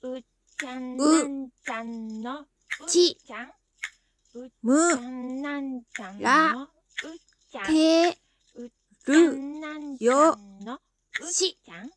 うちゃんんちゃんのちちゃんむんちゃんらてるよしちゃん